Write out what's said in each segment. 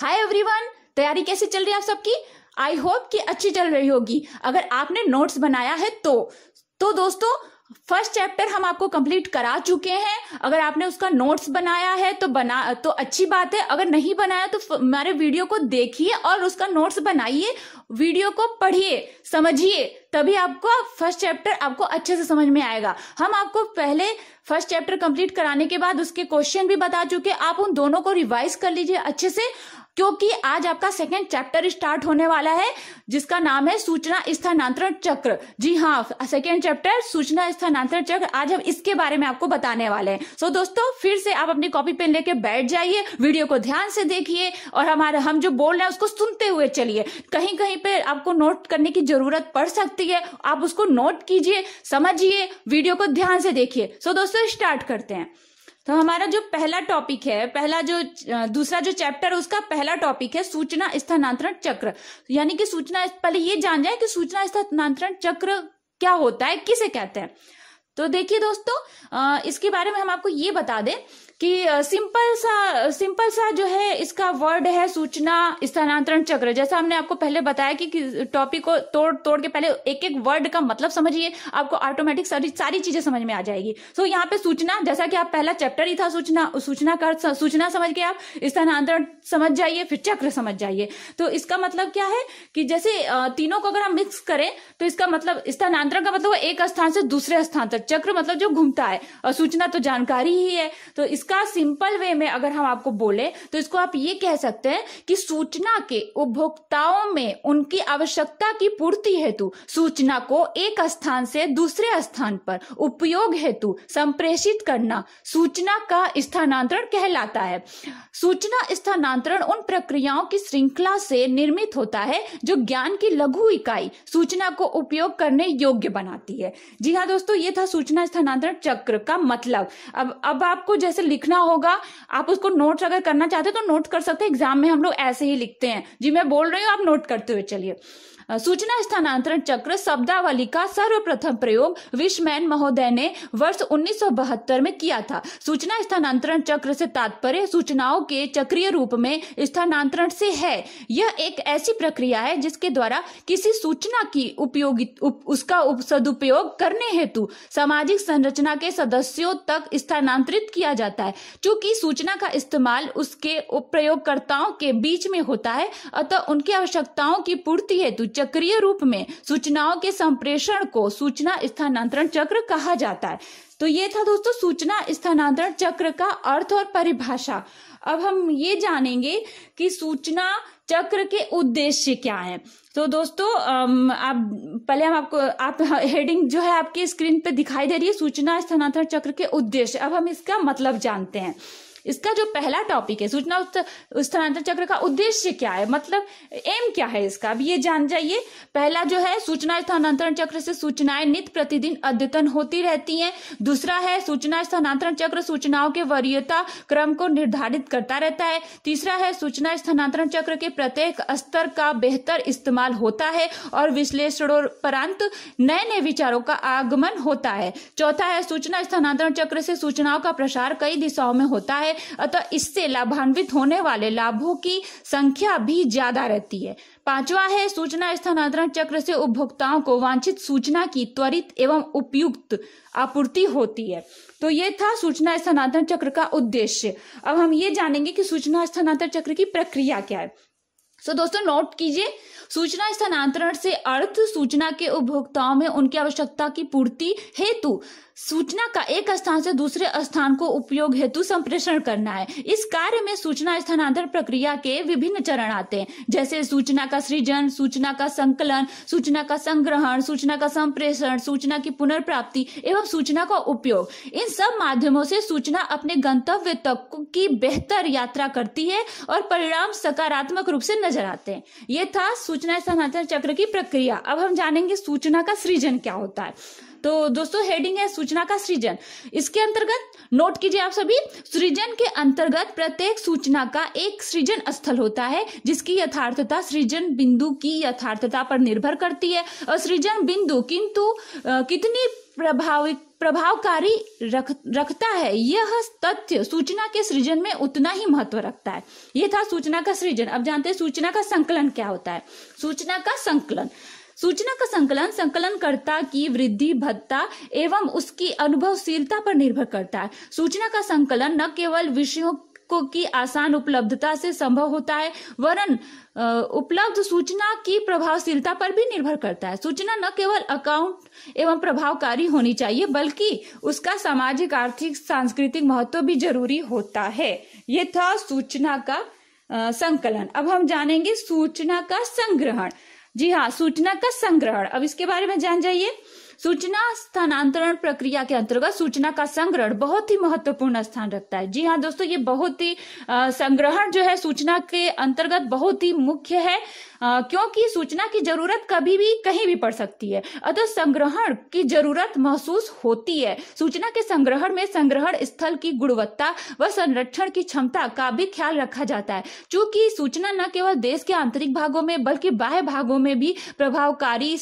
hi everyone तैयारी कैसे चल रही है आप सबकी आई होप कि अच्छी चल रही होगी अगर आपने नोट्स बनाया है तो तो दोस्तों फर्स्ट चैप्टर हम आपको कंप्लीट करा चुके हैं अगर आपने उसका नोट्स बनाया है तो बना तो अच्छी बात है अगर नहीं बनाया तो हमारे वीडियो को देखिए और उसका नोट्स बनाइए वीडियो को पढ़िए समझिए तभी आपको फर्स्ट चैप्टर आपको अच्छे से समझ में आएगा हम आपको पहले फर्स्ट चैप्टर कंप्लीट कराने के बाद उसके क्वेश्चन भी बता चुके आप उन दोनों को रिवाइज कर लीजिए अच्छे से क्योंकि आज आपका सेकेंड चैप्टर स्टार्ट होने वाला है जिसका नाम है सूचना स्थानांतरण चक्र जी हाँ सेकेंड चैप्टर सूचना स्थानांतरण चक्र आज हम इसके बारे में आपको बताने वाले हैं सो so, दोस्तों फिर से आप अपनी कॉपी पेन लेके बैठ जाइए वीडियो को ध्यान से देखिए और हमारे हम जो बोल रहे हैं उसको सुनते हुए चलिए कहीं कहीं पर आपको नोट करने की जरूरत पड़ सकती है आप उसको नोट कीजिए समझिए वीडियो को ध्यान से देखिए सो so, दोस्तों स्टार्ट करते हैं तो हमारा जो पहला टॉपिक है पहला जो दूसरा जो चैप्टर है उसका पहला टॉपिक है सूचना स्थानांतरण चक्र यानी कि सूचना पहले ये जान जाए कि सूचना स्थानांतरण चक्र क्या होता है किसे कहते हैं तो देखिए दोस्तों इसके बारे में हम आपको ये बता दें कि सिंपल सा सिंपल सा जो है इसका वर्ड है सूचना स्थानांतरण चक्र जैसा हमने आपको पहले बताया कि टॉपिक को तोड़ तोड़ के पहले एक एक वर्ड का मतलब समझिए आपको ऑटोमेटिक सारी सारी चीजें समझ में आ जाएगी सो so, यहाँ पे सूचना जैसा कि आप पहला चैप्टर ही था सूचना सूचना कर सूचना समझ के आप स्थानांतरण समझ जाइए फिर चक्र समझ जाइए तो इसका मतलब क्या है कि जैसे तीनों को अगर हम मिक्स करें तो इसका मतलब स्थानांतरण का मतलब एक स्थान से दूसरे स्थान तक चक्र मतलब जो घूमता है और सूचना तो जानकारी ही है तो इसका इसका सिंपल वे में अगर हम आपको बोले तो इसको आप ये कह सकते हैं कि सूचना के उपभोक्ताओं में उनकी आवश्यकता की पूर्ति हेतु सूचना को एक स्थान से दूसरे स्थान पर उपयोग हेतु संप्रेषित करना सूचना का स्थानांतरण कहलाता है सूचना स्थानांतरण उन प्रक्रियाओं की श्रृंखला से निर्मित होता है जो ज्ञान की लघु इकाई सूचना को उपयोग करने योग्य बनाती है जी हाँ दोस्तों ये था सूचना स्थानांतरण चक्र का मतलब अब अब आपको जैसे लिखना होगा आप उसको नोट अगर करना चाहते हो तो नोट कर सकते हैं एग्जाम में हम लोग ऐसे ही लिखते हैं जी मैं बोल रही हूँ आप नोट करते हुए चलिए सूचना स्थानांतरण चक्र शब्दावली का सर्वप्रथम प्रयोग विश्वमैन महोदय ने वर्ष उन्नीस में किया था सूचना स्थानांतरण चक्र से तात्पर्य सूचनाओं के चक्रीय रूप में स्थानांतरण से है यह एक ऐसी प्रक्रिया है जिसके द्वारा किसी सूचना की उपयोगी उप, उसका उप, सदुपयोग करने हेतु सामाजिक संरचना के सदस्यों तक स्थानांतरित किया जाता है चूंकि सूचना का इस्तेमाल उसके प्रयोगकर्ताओं के बीच में होता है अतः उनकी आवश्यकताओं की पूर्ति हेतु चक्रीय रूप में सूचनाओं के संप्रेषण को सूचना स्थानांतरण चक्र कहा जाता है तो ये था दोस्तों सूचना स्थानांतरण चक्र का अर्थ और परिभाषा अब हम ये जानेंगे कि सूचना चक्र के उद्देश्य क्या है तो दोस्तों आप पहले हम आपको आप हेडिंग जो है आपकी स्क्रीन पे दिखाई दे रही है सूचना स्थानांतरण चक्र के उद्देश्य अब हम इसका मतलब जानते हैं इसका जो पहला टॉपिक है सूचना स्थानांतरण चक्र का उद्देश्य क्या है मतलब एम क्या है इसका अब ये जान जाइए पहला जो है सूचना स्थानांतरण चक्र से सूचनाएं नित प्रतिदिन अद्यतन होती रहती हैं दूसरा है सूचना स्थानांतरण चक्र सूचनाओं के वरीयता क्रम को निर्धारित करता रहता है तीसरा है सूचना स्थानांतरण चक्र के प्रत्येक स्तर का बेहतर इस्तेमाल होता है और विश्लेषणोपरांत नए नए विचारों का आगमन होता है चौथा है सूचना स्थानांतरण चक्र से सूचनाओं का प्रसार कई दिशाओं में होता है अतः इससे लाभान्वित होने वाले लाभों की संख्या भी ज्यादा रहती है पांचवा है सूचना स्थानांतरण चक्र से उपभोक्ताओं को वांछित सूचना की त्वरित एवं उपयुक्त आपूर्ति होती है तो ये था सूचना स्थानांतरण चक्र का उद्देश्य अब हम ये जानेंगे कि सूचना स्थानांतरण चक्र की प्रक्रिया क्या है सो तो so, दोस्तों नोट कीजिए सूचना स्थानांतरण से अर्थ सूचना के उपभोक्ताओं में उनकी आवश्यकता की पूर्ति हेतु सूचना का एक स्थान से दूसरे स्थान को उपयोग हेतु संप्रेषण करना है इस कार्य में सूचना स्थानांतरण प्रक्रिया के विभिन्न चरण आते हैं जैसे सूचना का सृजन सूचना का संकलन सूचना का संग्रहण सूचना का संप्रेषण सूचना की पुनर्प्राप्ति एवं सूचना का उपयोग इन सब माध्यमों से सूचना अपने गंतव्य तक की बेहतर यात्रा करती है और परिणाम सकारात्मक रूप से नजर आते हैं ये था सूचना स्थानांतरण चक्र की प्रक्रिया अब हम जानेंगे सूचना का सृजन क्या होता है तो दोस्तों हेडिंग है सूचना का सृजन इसके अंतर्गत नोट कीजिए आप सभी सृजन के अंतर्गत प्रत्येक सूचना का एक सृजन स्थल होता है जिसकी यथार्थता सृजन बिंदु की यथार्थता पर निर्भर करती है और सृजन बिंदु किंतु कितनी प्रभावित प्रभावकारी रख रखता है यह तथ्य सूचना के सृजन में उतना ही महत्व रखता है यह था सूचना का सृजन अब जानते हैं सूचना का संकलन क्या होता है सूचना का संकलन सूचना का संकलन संकलनकर्ता की वृद्धि भत्ता एवं उसकी अनुभवशीलता पर निर्भर करता है सूचना का संकलन न केवल विषयों को की आसान उपलब्धता से संभव होता है वरन उपलब्ध सूचना की प्रभावशीलता पर भी निर्भर करता है सूचना न केवल अकाउंट एवं प्रभावकारी होनी चाहिए बल्कि उसका सामाजिक आर्थिक सांस्कृतिक महत्व भी जरूरी होता है ये था सूचना का संकलन अब हम जानेंगे सूचना का संग्रहण जी हाँ सूचना का संग्रहण अब इसके बारे में जान जाइए सूचना स्थानांतरण प्रक्रिया के अंतर्गत सूचना का संग्रहण बहुत ही महत्वपूर्ण स्थान रखता है जी हाँ दोस्तों ये बहुत ही संग्रहण जो है सूचना के अंतर्गत बहुत ही मुख्य है आ, क्योंकि सूचना की जरूरत कभी भी कहीं भी पड़ सकती है अतः संग्रहण की जरूरत महसूस होती है सूचना के संग्रहण में संग्रहण स्थल की गुणवत्ता व संरक्षण की क्षमता का भी ख्याल रखा जाता है चूंकि सूचना न केवल देश के आंतरिक भागों में बल्कि बाह्य भागों में भी प्रभावकारी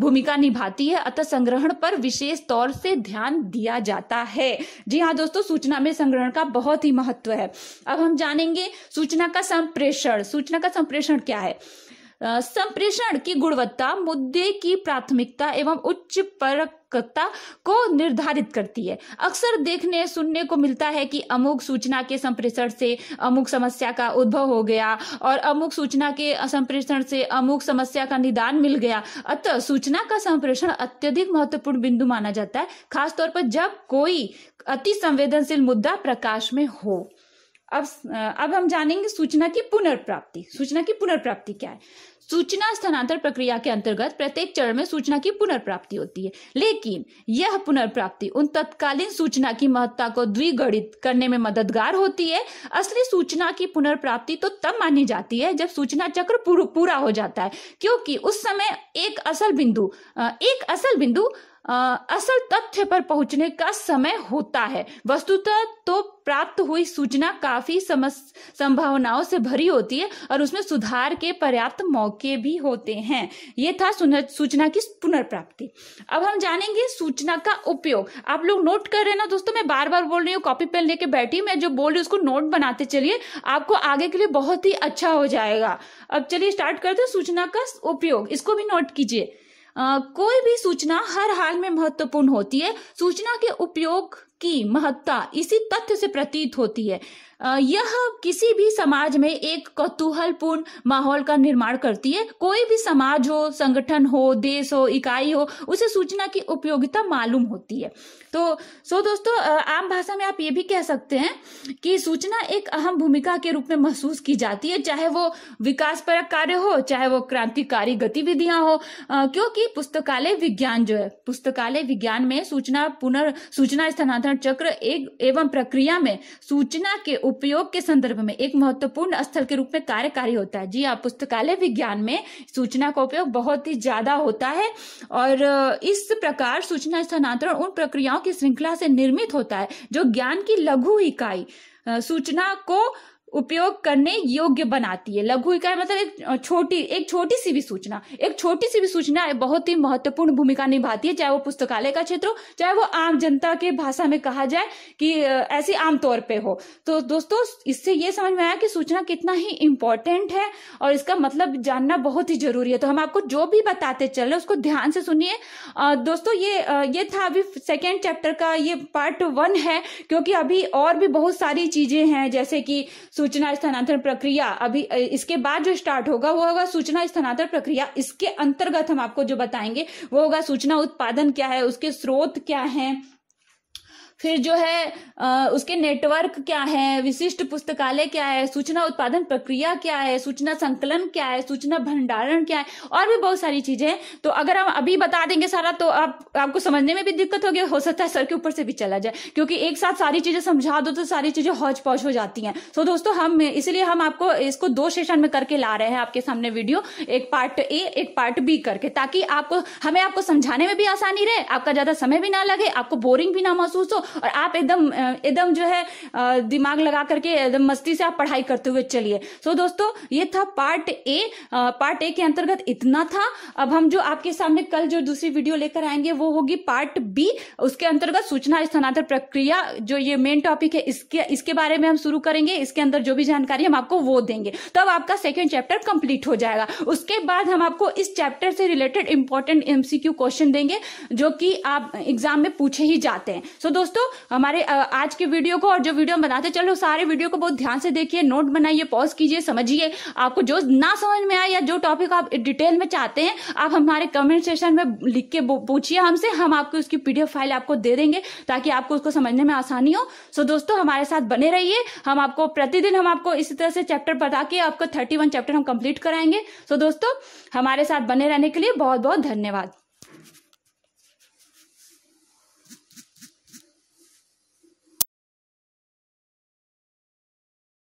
भूमिका निभाती है अतः संग्रहण पर विशेष तौर से ध्यान दिया जाता है जी हाँ दोस्तों सूचना में संग्रहण का बहुत ही महत्व है अब हम जानेंगे सूचना का संप्रेषण सूचना का संप्रेषण क्या है संप्रेषण की गुणवत्ता मुद्दे की प्राथमिकता एवं उच्च परकता को निर्धारित करती है अक्सर देखने सुनने को मिलता है कि अमुक सूचना के संप्रेषण से अमुक समस्या का उद्भव हो गया और अमुक सूचना के संप्रेषण से अमुक समस्या का निदान मिल गया अतः सूचना का संप्रेषण अत्यधिक महत्वपूर्ण बिंदु माना जाता है खासतौर पर जब कोई अति संवेदनशील मुद्दा प्रकाश में हो अब अब हम जानेंगे सूचना की पुनर्प्राप्ति सूचना की पुनर्प्राप्ति क्या है सूचना स्थानांतर प्रक्रिया के अंतर्गत प्रत्येक चरण में सूचना की पुनर्प्राप्ति होती है लेकिन यह पुनर्प्राप्ति उन तत्कालीन सूचना की महत्ता को द्विगणित करने में मददगार होती है असली सूचना की पुनर्प्राप्ति तो तब मानी जाती है जब सूचना चक्र पूरा हो जाता है क्योंकि उस समय एक असल बिंदु एक असल बिंदु असल तथ्य पर पहुंचने का समय होता है वस्तुतः तो प्राप्त हुई सूचना काफी संभावनाओं से भरी होती है और उसमें सुधार के पर्याप्त मौके भी होते हैं ये था सूचना की पुनर्प्राप्ति अब हम जानेंगे सूचना का उपयोग आप लोग नोट कर रहे हैं ना दोस्तों मैं बार बार बोल रही हूँ कॉपी पेन लेके बैठी मैं जो बोल रही हूँ उसको नोट बनाते चलिए आपको आगे के लिए बहुत ही अच्छा हो जाएगा अब चलिए स्टार्ट करते सूचना का उपयोग इसको भी नोट कीजिए कोई भी सूचना हर हाल में महत्वपूर्ण होती है सूचना के उपयोग की महत्ता इसी तथ्य से प्रतीत होती है यह किसी भी समाज में एक कौतूहलपूर्ण माहौल का निर्माण करती है कोई भी समाज हो संगठन हो देश हो इकाई हो उसे सूचना की उपयोगिता मालूम होती है तो सो दोस्तों आम भाषा में आप ये भी कह सकते हैं कि सूचना एक अहम भूमिका के रूप में महसूस की जाती है चाहे वो विकास पर कार्य हो चाहे वो क्रांतिकारी गतिविधियां हो क्योंकि पुस्तकालय विज्ञान जो है पुस्तकालय विज्ञान में सूचना पुनर् सूचना स्थानांतरण संसाधन चक्र एक एवं प्रक्रिया में सूचना के उपयोग के संदर्भ में एक महत्वपूर्ण स्थल के रूप में कार्यकारी होता है जी हाँ पुस्तकालय विज्ञान में सूचना का उपयोग बहुत ही ज्यादा होता है और इस प्रकार सूचना स्थानांतरण उन प्रक्रियाओं की श्रृंखला से निर्मित होता है जो ज्ञान की लघु इकाई सूचना को उपयोग करने योग्य बनाती है लघु इकाई मतलब एक छोटी एक छोटी सी भी सूचना एक छोटी सी भी सूचना बहुत ही महत्वपूर्ण भूमिका निभाती है चाहे वो पुस्तकालय का क्षेत्र हो चाहे वो आम जनता के भाषा में कहा जाए कि ऐसी आमतौर पे हो तो दोस्तों इससे ये समझ में आया कि सूचना कितना ही इम्पोर्टेंट है और इसका मतलब जानना बहुत ही जरूरी है तो हम आपको जो भी बताते चल रहे उसको ध्यान से सुनिए दोस्तों ये ये था अभी सेकेंड चैप्टर का ये पार्ट वन है क्योंकि अभी और भी बहुत सारी चीजें हैं जैसे कि सूचना स्थानांतरण प्रक्रिया अभी इसके बाद जो स्टार्ट होगा वो होगा सूचना स्थानांतरण प्रक्रिया इसके अंतर्गत हम आपको जो बताएंगे वो होगा सूचना उत्पादन क्या है उसके स्रोत क्या है फिर जो है आ, उसके नेटवर्क क्या है विशिष्ट पुस्तकालय क्या है सूचना उत्पादन प्रक्रिया क्या है सूचना संकलन क्या है सूचना भंडारण क्या है और भी बहुत सारी चीजें हैं तो अगर हम अभी बता देंगे सारा तो आप आपको समझने में भी दिक्कत होगी हो सकता है सर के ऊपर से भी चला जाए क्योंकि एक साथ सारी चीजें समझा दो तो सारी चीजें हौज पौज हो जाती हैं सो दोस्तों हम इसलिए हम आपको इसको दो सेशन में करके ला रहे हैं आपके सामने वीडियो एक पार्ट ए एक पार्ट बी करके ताकि आपको हमें आपको समझाने में भी आसानी रहे आपका ज्यादा समय भी ना लगे आपको बोरिंग भी ना महसूस हो और आप एकदम एकदम जो है दिमाग लगा करके एकदम मस्ती से आप पढ़ाई करते हुए चलिए सो so, दोस्तों ये था पार्ट ए पार्ट ए के अंतर्गत इतना था अब हम जो आपके सामने कल जो दूसरी वीडियो लेकर आएंगे वो होगी पार्ट बी उसके अंतर्गत सूचना स्थानांतर प्रक्रिया जो ये मेन टॉपिक है इसके इसके बारे में हम शुरू करेंगे इसके अंदर जो भी जानकारी हम आपको वो देंगे तो अब आपका सेकेंड चैप्टर कंप्लीट हो जाएगा उसके बाद हम आपको इस चैप्टर से रिलेटेड इंपॉर्टेंट एमसीक्यू क्वेश्चन देंगे जो कि आप एग्जाम में पूछे ही जाते हैं सो so, दोस्तों दोस्तों हमारे आज के वीडियो को और जो वीडियो हम बनाते चलो सारे वीडियो को बहुत ध्यान से देखिए नोट बनाइए पॉज कीजिए समझिए आपको जो ना समझ में आए या जो टॉपिक आप डिटेल में चाहते हैं आप हमारे कमेंट सेशन में लिख के पूछिए हमसे हम आपको उसकी पीडीएफ फाइल आपको दे देंगे ताकि आपको उसको समझने में आसानी हो सो दोस्तों हमारे साथ बने रहिए हम आपको प्रतिदिन हम आपको इसी तरह से चैप्टर बता के आपको थर्टी चैप्टर हम कंप्लीट कराएंगे सो दोस्तों हमारे साथ बने रहने के लिए बहुत बहुत धन्यवाद